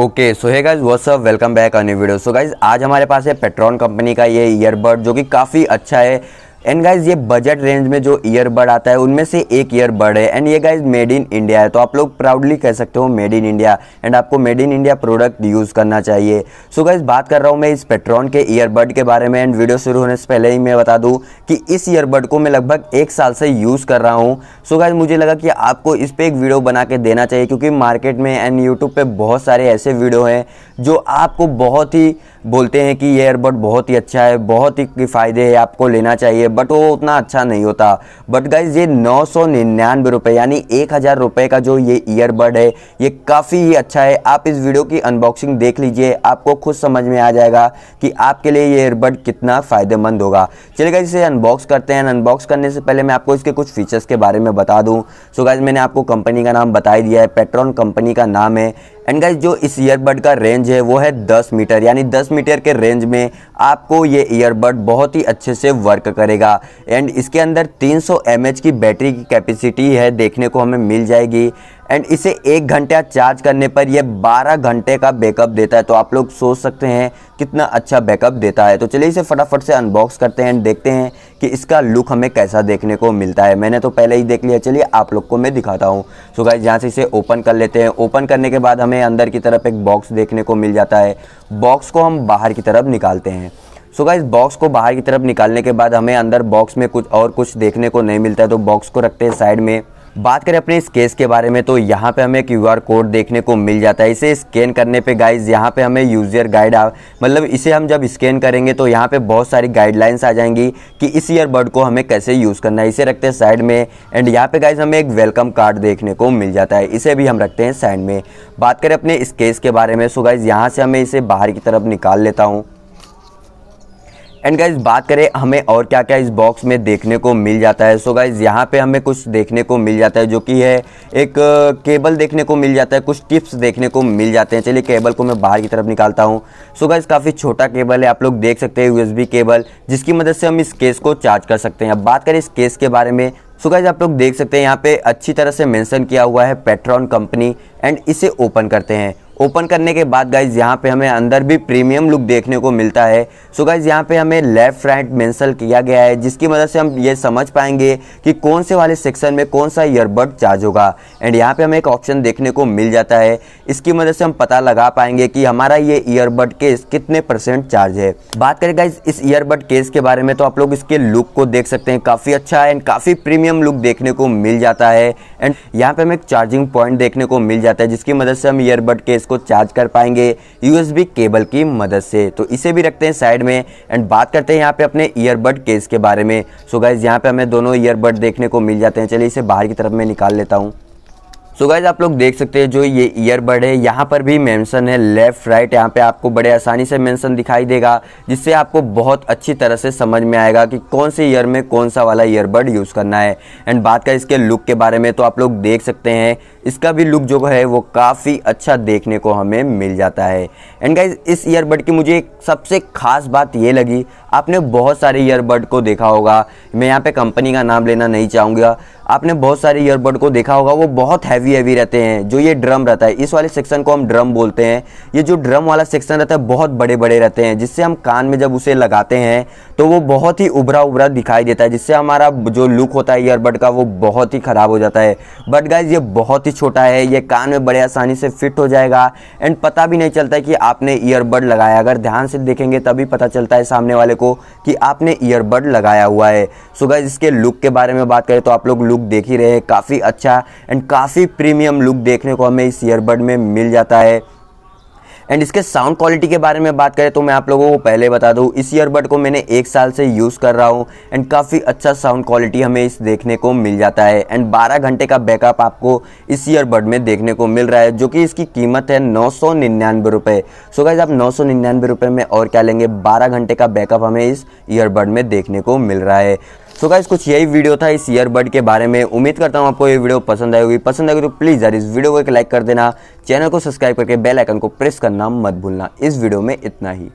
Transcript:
okay so hi guys what's welcome back अन्य video so guys आज हमारे पास है पेट्रॉन कंपनी का ये ईयरबड जो कि काफ़ी अच्छा है एंड गाइज ये बजट रेंज में जो ईयरबड आता है उनमें से एक ईयरबड है एंड ये गाइज मेड इन इंडिया है तो आप लोग प्राउडली कह सकते हो मेड इन इंडिया एंड आपको made in India product use करना चाहिए सो so गाइज बात कर रहा हूँ मैं इस पेट्रॉन के ईयरबड के बारे में एंड वीडियो शुरू होने से पहले ही मैं बता दूँ कि इस ईयरबड को मैं लगभग एक साल से यूज़ कर रहा हूँ सो गाइज मुझे लगा कि आपको इस पर एक वीडियो बना के देना चाहिए क्योंकि मार्केट में एंड यूट्यूब पर बहुत सारे ऐसे वीडियो हैं जो आपको बहुत ही बोलते हैं कि ये एयरबड बहुत ही अच्छा है बहुत ही फ़ायदे है आपको लेना चाहिए बट वो उतना अच्छा नहीं होता बट गाइज़ ये नौ सौ निन्यानवे रुपये यानी एक हज़ार रुपये का जो ये ईयरबड है ये काफ़ी ही अच्छा है आप इस वीडियो की अनबॉक्सिंग देख लीजिए आपको खुद समझ में आ जाएगा कि आपके लिए ये ईयरबड कितना फ़ायदेमंद होगा चलिए गाइज इसे अनबॉक्स करते हैं अनबॉक्स करने से पहले मैं आपको इसके कुछ फ़ीचर्स के बारे में बता दूँ सो गाइज़ मैंने आपको कंपनी का नाम बता दिया है पेट्रॉन कंपनी का नाम है एंड गाइज जो इस ईयरबड का रेंज है वो है 10 मीटर यानी 10 मीटर के रेंज में आपको ये ईयरबड बहुत ही अच्छे से वर्क करेगा एंड इसके अंदर 300 सौ की बैटरी की कैपेसिटी है देखने को हमें मिल जाएगी एंड इसे एक घंटा चार्ज करने पर यह 12 घंटे का बैकअप देता है तो आप लोग सोच सकते हैं कितना अच्छा बैकअप देता है तो चलिए इसे फटाफट से अनबॉक्स करते हैं एंड देखते हैं कि इसका लुक हमें कैसा देखने को मिलता है मैंने तो पहले ही देख लिया चलिए आप लोग को मैं दिखाता हूँ सो गाइज यहाँ से इसे ओपन कर लेते हैं ओपन करने के बाद हमें अंदर की तरफ एक बॉक्स देखने को मिल जाता है बॉक्स को हम बाहर की तरफ निकालते हैं सो गाइज बॉक्स को बाहर की तरफ निकालने के बाद हमें अंदर बॉक्स में कुछ और कुछ देखने को नहीं मिलता है तो बॉक्स को रखते हैं साइड में बात करें अपने इस केस के बारे में तो यहाँ पे हमें क्यू कोड देखने को मिल जाता है इसे स्कैन करने पे गाइज यहाँ पे हमें यूज़र गाइड मतलब इसे हम जब स्कैन करेंगे तो यहाँ पे बहुत सारी गाइडलाइंस आ जाएंगी कि इस ईयरबड को हमें कैसे यूज़ करना है इसे रखते हैं साइड में एंड यहाँ पे गाइज हमें एक वेलकम कार्ड देखने को मिल जाता है इसे भी हम रखते हैं साइड में बात करें अपने इस केस के बारे में सो गाइज यहाँ से हमें इसे बाहर की तरफ निकाल लेता हूँ एंड गाइज बात करें हमें और क्या क्या इस बॉक्स में देखने को मिल जाता है सो गाइज यहाँ पे हमें कुछ देखने को मिल जाता है जो कि है एक केबल देखने को मिल जाता है कुछ टिप्स देखने को मिल जाते हैं चलिए केबल को मैं बाहर की तरफ निकालता हूँ सो गाइज काफ़ी छोटा केबल है आप लोग देख सकते हैं यूएसबी केबल जिसकी मदद से हम इस केस को चार्ज कर सकते हैं अब बात करें इस केस के बारे में सो so गाइज आप लोग देख सकते हैं यहाँ पे अच्छी तरह से मेंशन किया हुआ है पेट्रॉन कंपनी एंड इसे ओपन करते हैं ओपन करने के बाद गाइज यहाँ पे हमें अंदर भी प्रीमियम लुक देखने को मिलता है सो गाइज यहाँ पे हमें लेफ्ट राइट मेंसल किया गया है जिसकी मदद से हम ये समझ पाएंगे कि कौन से वाले सेक्शन में कौन सा ईयरबड चार्ज होगा एंड यहाँ पे हमें एक ऑप्शन देखने को मिल जाता है इसकी मदद से हम पता लगा पाएंगे कि हमारा ये ईयरबड केस कितने परसेंट चार्ज है बात करें गाइज इस ईयरबड केस के बारे में तो आप लोग इसके लुक को देख सकते हैं काफ़ी अच्छा एंड काफ़ी प्रीमियम लुक देखने को मिल जाता है एंड यहाँ पे हमें एक चार्जिंग पॉइंट देखने को मिल जाता है जिसकी मदद से हम ईयरबड केस इसको चार्ज कर पाएंगे यूएसबी केबल की मदद से तो इसे भी रखते हैं साइड में एंड बात करते हैं यहाँ पे अपने ईयरबड केस के बारे में सो गाइज यहाँ पे हमें दोनों ईयरबड देखने को मिल जाते हैं चलिए इसे बाहर की तरफ मैं निकाल लेता हूँ सो गाइज आप लोग देख सकते हैं जो ये ईयरबड है यहाँ पर भी मेंशन है लेफ़्ट राइट यहाँ पे आपको बड़े आसानी से मेंशन दिखाई देगा जिससे आपको बहुत अच्छी तरह से समझ में आएगा कि कौन से ईयर में कौन सा वाला ईयरबड यूज़ करना है एंड बात करें इसके लुक के बारे में तो आप लोग देख सकते हैं इसका भी लुक जो है वो काफ़ी अच्छा देखने को हमें मिल जाता है एंड गाइज इस ईयरबड की मुझे एक सबसे ख़ास बात ये लगी आपने बहुत सारे ईयरबड को देखा होगा मैं यहाँ पर कंपनी का नाम लेना नहीं चाहूँगा आपने बहुत सारे ईयरबड को देखा होगा वो बहुत हैवी हैवी रहते हैं जो ये ड्रम रहता है इस वाले सेक्शन को हम ड्रम बोलते हैं ये जो ड्रम वाला सेक्शन रहता है बहुत बड़े बड़े रहते हैं जिससे हम कान में जब उसे लगाते हैं तो वो बहुत ही उभरा उभरा दिखाई देता है जिससे हमारा जो लुक होता है ईयरबड का वो बहुत ही ख़राब हो जाता है बट गाइज ये बहुत ही छोटा है ये कान में बड़े आसानी से फिट हो जाएगा एंड पता भी नहीं चलता कि आपने ईयरबड लगाया अगर ध्यान से देखेंगे तभी पता चलता है सामने वाले को कि आपने ईयरबड लगाया हुआ है सो गाइज इसके लुक के बारे में बात करें तो आप लोग लुक लुक देख ही रहे काफ़ी अच्छा एंड काफ़ी प्रीमियम लुक देखने को हमें इस ईयरबड में मिल जाता है एंड इसके साउंड क्वालिटी के बारे में बात करें तो मैं आप लोगों को पहले बता दूं इस ईयरबड को मैंने एक साल से यूज़ कर रहा हूं एंड काफ़ी अच्छा साउंड क्वालिटी हमें इस देखने को मिल जाता है एंड 12 घंटे का बैकअप आपको इस ईयरबड में देखने को मिल रहा है जो कि इसकी कीमत है नौ सौ निन्यानवे रुपये सो गाइज आप नौ सौ निन्यानवे रुपये में और क्या लेंगे बारह घंटे का बैकअप हमें इस ईयरबड में देखने को मिल रहा है सो so गाइज कुछ यही वीडियो था इस ईयरबड के बारे में उम्मीद करता हूँ आपको ये वीडियो पसंद आई होगी पसंद आएगी तो प्लीज़ यार इस वीडियो को एक लाइक कर देना चैनल को सब्सक्राइब करके बेल आइकन को प्रेस करना मत भूलना इस वीडियो में इतना ही